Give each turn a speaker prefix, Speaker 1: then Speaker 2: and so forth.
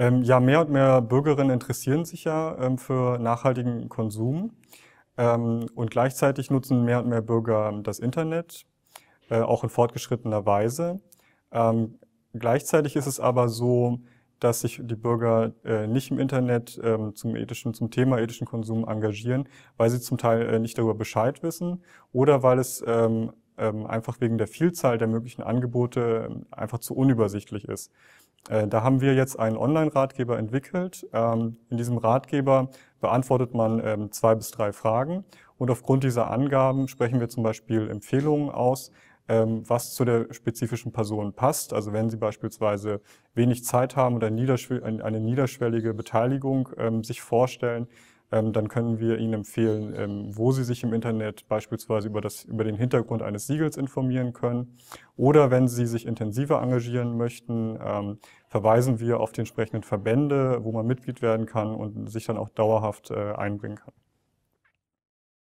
Speaker 1: Ähm, ja, mehr und mehr Bürgerinnen interessieren sich ja ähm, für nachhaltigen Konsum. Ähm, und gleichzeitig nutzen mehr und mehr Bürger ähm, das Internet, äh, auch in fortgeschrittener Weise. Ähm, gleichzeitig ist es aber so, dass sich die Bürger äh, nicht im Internet ähm, zum ethischen, zum Thema ethischen Konsum engagieren, weil sie zum Teil äh, nicht darüber Bescheid wissen oder weil es ähm, ähm, einfach wegen der Vielzahl der möglichen Angebote ähm, einfach zu unübersichtlich ist. Äh, da haben wir jetzt einen Online-Ratgeber entwickelt. Ähm, in diesem Ratgeber beantwortet man ähm, zwei bis drei Fragen und aufgrund dieser Angaben sprechen wir zum Beispiel Empfehlungen aus, ähm, was zu der spezifischen Person passt. Also wenn Sie beispielsweise wenig Zeit haben oder eine niederschwellige Beteiligung ähm, sich vorstellen, ähm, dann können wir Ihnen empfehlen, wo Sie sich im Internet beispielsweise über, das, über den Hintergrund eines Siegels informieren können. Oder wenn Sie sich intensiver engagieren möchten, verweisen wir auf die entsprechenden Verbände, wo man Mitglied werden kann und sich dann auch dauerhaft äh, einbringen kann.